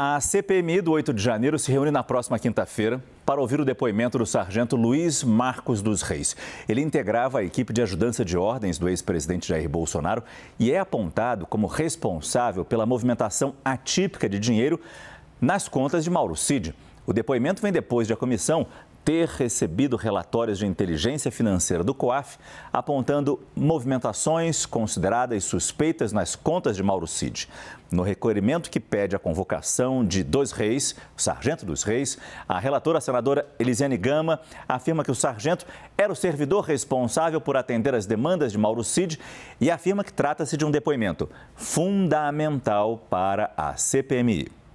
A CPMI do 8 de janeiro se reúne na próxima quinta-feira para ouvir o depoimento do sargento Luiz Marcos dos Reis. Ele integrava a equipe de ajudança de ordens do ex-presidente Jair Bolsonaro e é apontado como responsável pela movimentação atípica de dinheiro nas contas de Mauro Cid. O depoimento vem depois de a comissão ter recebido relatórios de inteligência financeira do COAF apontando movimentações consideradas suspeitas nas contas de Mauro Cid. No requerimento que pede a convocação de dois reis, o sargento dos reis, a relatora a senadora Elisiane Gama afirma que o sargento era o servidor responsável por atender as demandas de Mauro Cid e afirma que trata-se de um depoimento fundamental para a CPMI.